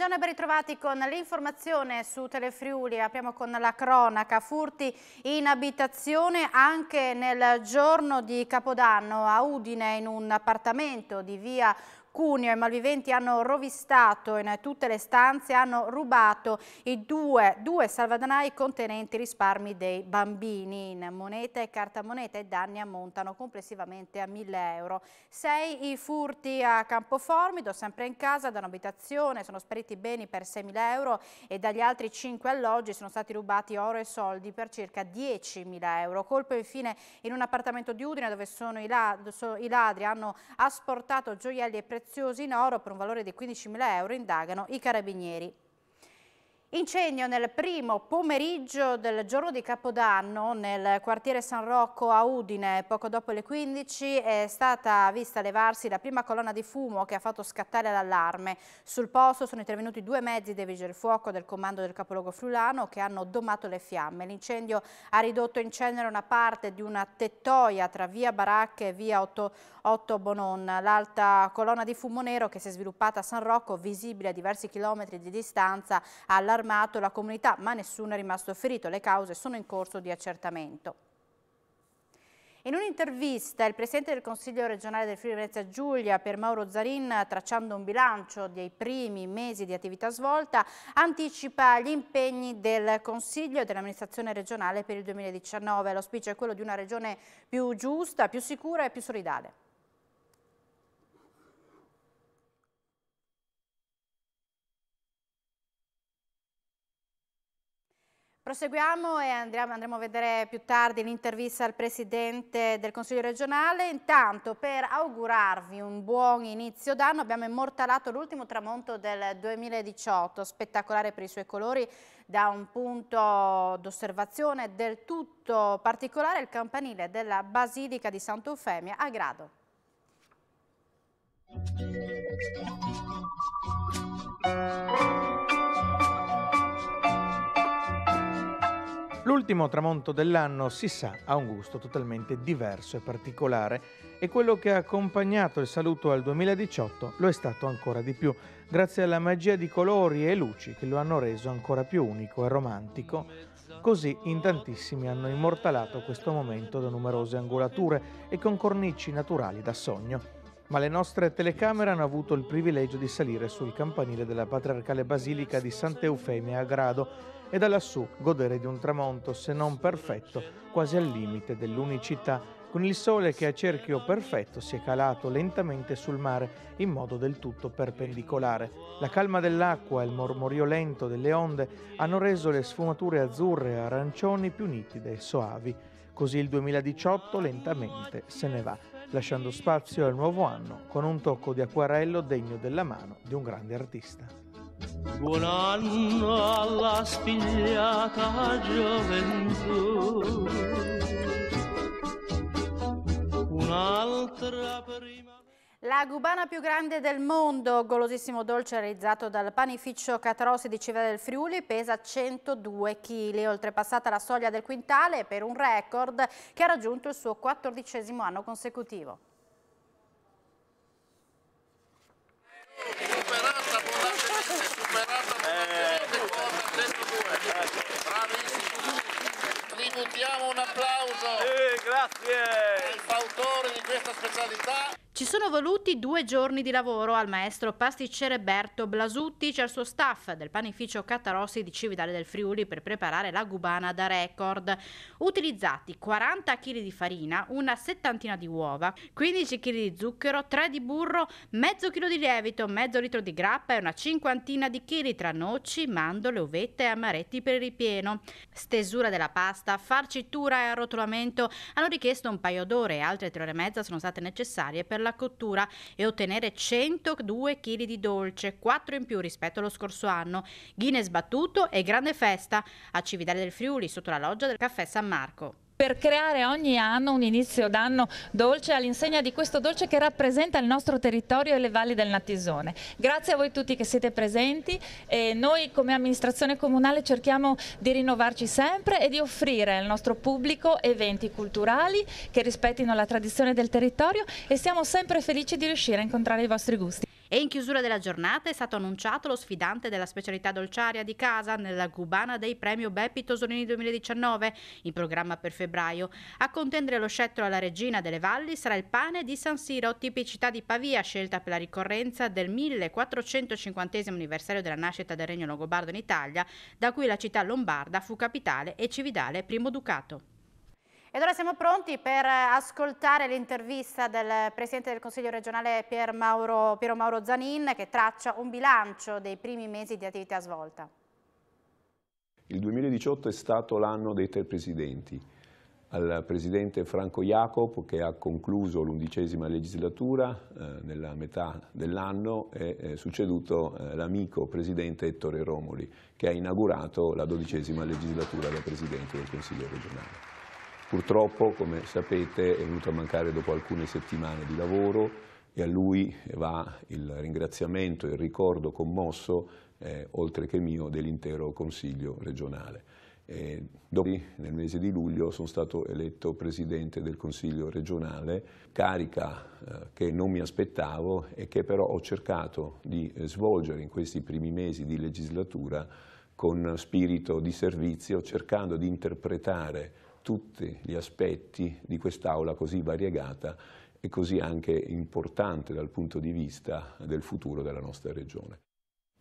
Buongiorno e ben ritrovati con l'informazione su Telefriuli. Apriamo con la cronaca. Furti in abitazione anche nel giorno di Capodanno a Udine in un appartamento di via Cuneo i malviventi hanno rovistato in tutte le stanze, hanno rubato i due, due salvadanai contenenti risparmi dei bambini in moneta e carta moneta e danni ammontano complessivamente a 1000 euro. Sei i furti a Campoformido, sempre in casa, da un'abitazione, sono spariti beni per 6.000 euro e dagli altri 5 alloggi sono stati rubati oro e soldi per circa 10.000 euro. Colpo infine in un appartamento di Udine dove sono i, ladri, hanno asportato gioielli e preziosi preziosi in oro per un valore di 15.000 euro, indagano i carabinieri. Incendio nel primo pomeriggio del giorno di Capodanno nel quartiere San Rocco a Udine. Poco dopo le 15 è stata vista levarsi la prima colonna di fumo che ha fatto scattare l'allarme. Sul posto sono intervenuti due mezzi dei vigili del fuoco del comando del capoluogo Frulano che hanno domato le fiamme. L'incendio ha ridotto in cenere una parte di una tettoia tra via Baracche e via 8 Otto Bonon, l'alta colonna di fumo nero che si è sviluppata a San Rocco, visibile a diversi chilometri di distanza, ha allarmato la comunità, ma nessuno è rimasto ferito. Le cause sono in corso di accertamento. In un'intervista il Presidente del Consiglio regionale del Friuli Venezia Giulia per Mauro Zarin, tracciando un bilancio dei primi mesi di attività svolta, anticipa gli impegni del Consiglio e dell'amministrazione regionale per il 2019. L'auspicio è quello di una regione più giusta, più sicura e più solidale. Proseguiamo e andiamo, andremo a vedere più tardi l'intervista al Presidente del Consiglio regionale. Intanto per augurarvi un buon inizio d'anno abbiamo immortalato l'ultimo tramonto del 2018, spettacolare per i suoi colori da un punto d'osservazione del tutto particolare il campanile della Basilica di Sant'Eufemia a Grado. Thank L'ultimo tramonto dell'anno, si sa, ha un gusto totalmente diverso e particolare e quello che ha accompagnato il saluto al 2018 lo è stato ancora di più, grazie alla magia di colori e luci che lo hanno reso ancora più unico e romantico. Così in tantissimi hanno immortalato questo momento da numerose angolature e con cornici naturali da sogno ma le nostre telecamere hanno avuto il privilegio di salire sul campanile della patriarcale basilica di Sant'Eufemia a Grado e da lassù godere di un tramonto se non perfetto, quasi al limite dell'unicità, con il sole che a cerchio perfetto si è calato lentamente sul mare in modo del tutto perpendicolare. La calma dell'acqua e il mormorio lento delle onde hanno reso le sfumature azzurre e arancioni più nitide e soavi. Così il 2018 lentamente se ne va, lasciando spazio al nuovo anno con un tocco di acquarello degno della mano di un grande artista. Buon anno alla spigliata gioventù. Un'altra prima... La gubana più grande del mondo, golosissimo dolce realizzato dal panificio Catrosi di Civile del Friuli, pesa 102 kg, oltrepassata la soglia del quintale per un record che ha raggiunto il suo quattordicesimo anno consecutivo. Tributiamo un applauso sì, eh, grazie. al fautore di questa specialità. Ci sono voluti due giorni di lavoro al maestro pasticcere Berto Blasutti e cioè al suo staff del panificio Catarossi di Cividale del Friuli per preparare la gubana da record. Utilizzati 40 kg di farina, una settantina di uova, 15 kg di zucchero, 3 di burro, mezzo chilo di lievito, mezzo litro di grappa e una cinquantina di chili tra noci, mandorle, uvette e amaretti per il ripieno. Stesura della pasta, farcitura e arrotolamento hanno richiesto un paio d'ore e altre tre ore e mezza sono state necessarie per la alla cottura e ottenere 102 kg di dolce, 4 in più rispetto allo scorso anno. Guinness battuto e grande festa a Cividale del Friuli sotto la loggia del caffè San Marco per creare ogni anno un inizio d'anno dolce all'insegna di questo dolce che rappresenta il nostro territorio e le valli del Natisone. Grazie a voi tutti che siete presenti e noi come amministrazione comunale cerchiamo di rinnovarci sempre e di offrire al nostro pubblico eventi culturali che rispettino la tradizione del territorio e siamo sempre felici di riuscire a incontrare i vostri gusti. E in chiusura della giornata è stato annunciato lo sfidante della specialità dolciaria di casa nella Gubana dei premio Beppi Tosolini 2019, in programma per febbraio. A contendere lo scettro alla regina delle valli sarà il pane di San Siro, tipicità di Pavia, scelta per la ricorrenza del 1450 anniversario della nascita del Regno Longobardo in Italia, da cui la città lombarda fu capitale e Cividale primo ducato. Ed ora siamo pronti per ascoltare l'intervista del Presidente del Consiglio regionale Pier Mauro, Piero Mauro Zanin che traccia un bilancio dei primi mesi di attività svolta. Il 2018 è stato l'anno dei tre presidenti. Al presidente Franco Jacopo che ha concluso l'undicesima legislatura eh, nella metà dell'anno è, è, succeduto eh, l'amico presidente Ettore Romoli che ha inaugurato la dodicesima legislatura da presidente del Consiglio regionale. Purtroppo, come sapete, è venuto a mancare dopo alcune settimane di lavoro e a lui va il ringraziamento e il ricordo commosso, eh, oltre che mio, dell'intero Consiglio regionale. E dopo, nel mese di luglio sono stato eletto presidente del Consiglio regionale, carica eh, che non mi aspettavo e che però ho cercato di eh, svolgere in questi primi mesi di legislatura con spirito di servizio, cercando di interpretare tutti gli aspetti di quest'aula così variegata e così anche importante dal punto di vista del futuro della nostra regione.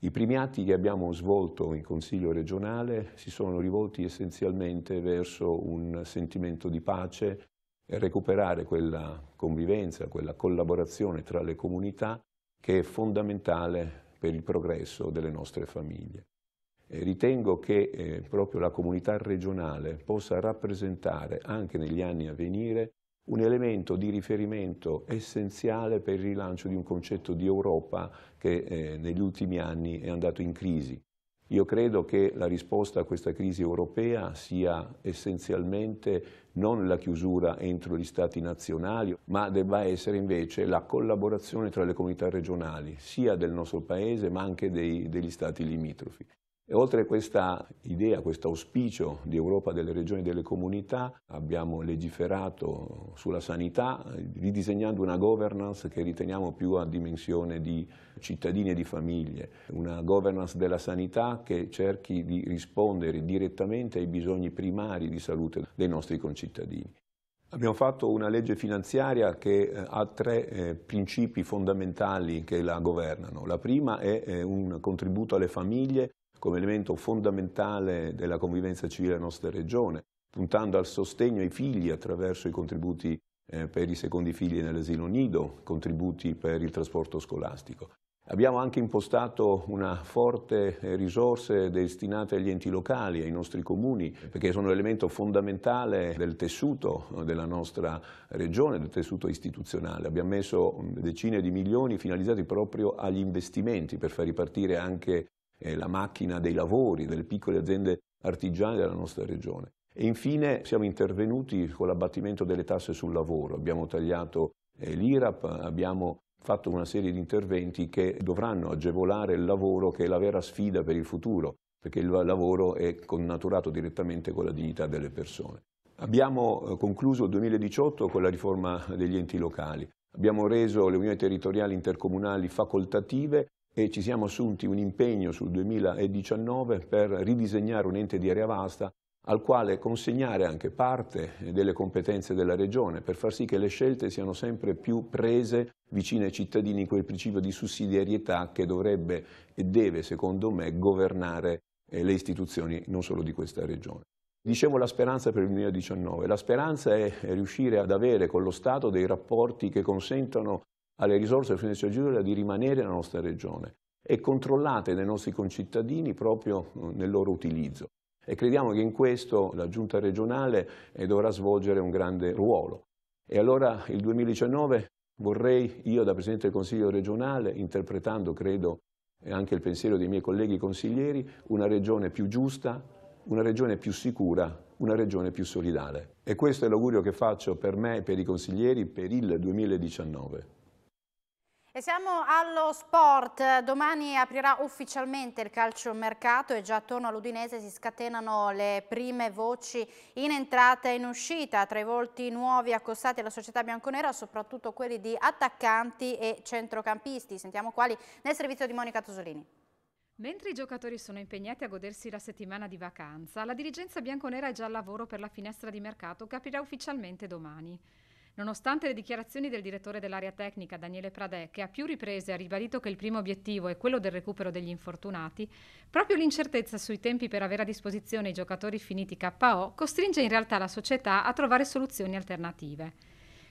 I primi atti che abbiamo svolto in Consiglio regionale si sono rivolti essenzialmente verso un sentimento di pace, e recuperare quella convivenza, quella collaborazione tra le comunità che è fondamentale per il progresso delle nostre famiglie ritengo che eh, proprio la comunità regionale possa rappresentare anche negli anni a venire un elemento di riferimento essenziale per il rilancio di un concetto di Europa che eh, negli ultimi anni è andato in crisi. Io credo che la risposta a questa crisi europea sia essenzialmente non la chiusura entro gli stati nazionali, ma debba essere invece la collaborazione tra le comunità regionali, sia del nostro Paese ma anche dei, degli stati limitrofi. E oltre a questa idea, questo auspicio di Europa delle regioni e delle comunità, abbiamo legiferato sulla sanità, ridisegnando una governance che riteniamo più a dimensione di cittadini e di famiglie, una governance della sanità che cerchi di rispondere direttamente ai bisogni primari di salute dei nostri concittadini. Abbiamo fatto una legge finanziaria che eh, ha tre eh, principi fondamentali che la governano. La prima è eh, un contributo alle famiglie come elemento fondamentale della convivenza civile della nostra regione, puntando al sostegno ai figli attraverso i contributi eh, per i secondi figli nell'asilo nido, contributi per il trasporto scolastico. Abbiamo anche impostato una forte eh, risorse destinate agli enti locali, ai nostri comuni, perché sono un elemento fondamentale del tessuto della nostra regione, del tessuto istituzionale. Abbiamo messo decine di milioni finalizzati proprio agli investimenti per far ripartire anche eh, la macchina dei lavori, delle piccole aziende artigiane della nostra regione. E infine siamo intervenuti con l'abbattimento delle tasse sul lavoro, abbiamo tagliato eh, l'IRAP, abbiamo fatto una serie di interventi che dovranno agevolare il lavoro che è la vera sfida per il futuro, perché il lavoro è connaturato direttamente con la dignità delle persone. Abbiamo eh, concluso il 2018 con la riforma degli enti locali, abbiamo reso le unioni territoriali intercomunali facoltative e ci siamo assunti un impegno sul 2019 per ridisegnare un ente di area vasta al quale consegnare anche parte delle competenze della Regione per far sì che le scelte siano sempre più prese vicino ai cittadini quel principio di sussidiarietà che dovrebbe e deve, secondo me, governare eh, le istituzioni non solo di questa Regione. Dicevo la speranza per il 2019, la speranza è riuscire ad avere con lo Stato dei rapporti che consentano alle risorse finanziarie giudiziarie di rimanere nella nostra regione e controllate dai nostri concittadini proprio nel loro utilizzo. E crediamo che in questo la Giunta regionale eh, dovrà svolgere un grande ruolo. E allora il 2019 vorrei io da Presidente del Consiglio regionale, interpretando credo eh, anche il pensiero dei miei colleghi consiglieri, una regione più giusta, una regione più sicura, una regione più solidale. E questo è l'augurio che faccio per me, e per i consiglieri, per il 2019. E siamo allo sport, domani aprirà ufficialmente il calciomercato e già attorno all'Udinese si scatenano le prime voci in entrata e in uscita, tra i volti nuovi accostati alla società bianconera, soprattutto quelli di attaccanti e centrocampisti, sentiamo quali nel servizio di Monica Tosolini. Mentre i giocatori sono impegnati a godersi la settimana di vacanza, la dirigenza bianconera è già al lavoro per la finestra di mercato che aprirà ufficialmente domani. Nonostante le dichiarazioni del direttore dell'area tecnica Daniele Pradè, che a più riprese ha ribadito che il primo obiettivo è quello del recupero degli infortunati, proprio l'incertezza sui tempi per avere a disposizione i giocatori finiti KO costringe in realtà la società a trovare soluzioni alternative.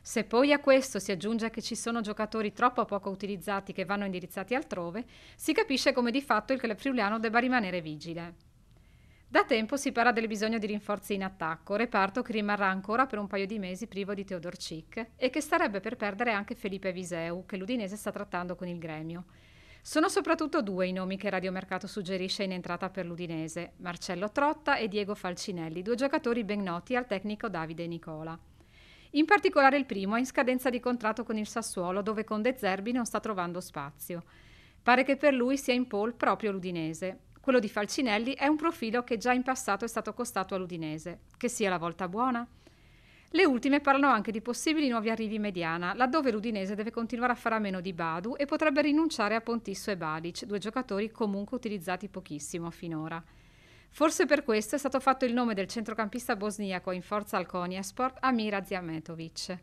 Se poi a questo si aggiunge che ci sono giocatori troppo poco utilizzati che vanno indirizzati altrove, si capisce come di fatto il club friuliano debba rimanere vigile. Da tempo si parla del bisogno di rinforzi in attacco, reparto che rimarrà ancora per un paio di mesi privo di Teodor Cic e che starebbe per perdere anche Felipe Viseu, che l'Udinese sta trattando con il gremio. Sono soprattutto due i nomi che Radiomercato suggerisce in entrata per l'Udinese, Marcello Trotta e Diego Falcinelli, due giocatori ben noti al tecnico Davide Nicola. In particolare il primo è in scadenza di contratto con il Sassuolo, dove con De Zerbi non sta trovando spazio. Pare che per lui sia in pole proprio l'Udinese, quello di Falcinelli è un profilo che già in passato è stato costato all'Udinese. Che sia la volta buona? Le ultime parlano anche di possibili nuovi arrivi in mediana, laddove l'Udinese deve continuare a fare a meno di Badu e potrebbe rinunciare a Pontisso e Balic, due giocatori comunque utilizzati pochissimo finora. Forse per questo è stato fatto il nome del centrocampista bosniaco in forza al Konyaspor, Amira Ziametovic.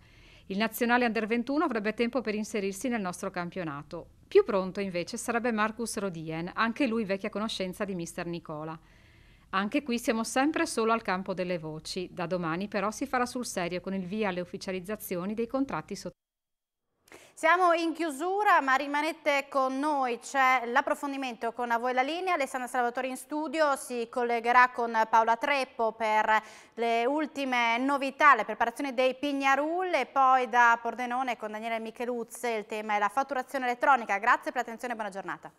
Il nazionale under 21 avrebbe tempo per inserirsi nel nostro campionato. Più pronto invece sarebbe Marcus Rodien, anche lui vecchia conoscenza di Mr. Nicola. Anche qui siamo sempre solo al campo delle voci, da domani però si farà sul serio con il via alle ufficializzazioni dei contratti sottoscritti. Siamo in chiusura ma rimanete con noi, c'è l'approfondimento con a voi la linea, Alessandra Salvatore in studio si collegherà con Paola Treppo per le ultime novità, le preparazioni dei Pignarul e poi da Pordenone con Daniele Micheluzze il tema è la fatturazione elettronica. Grazie per l'attenzione e buona giornata.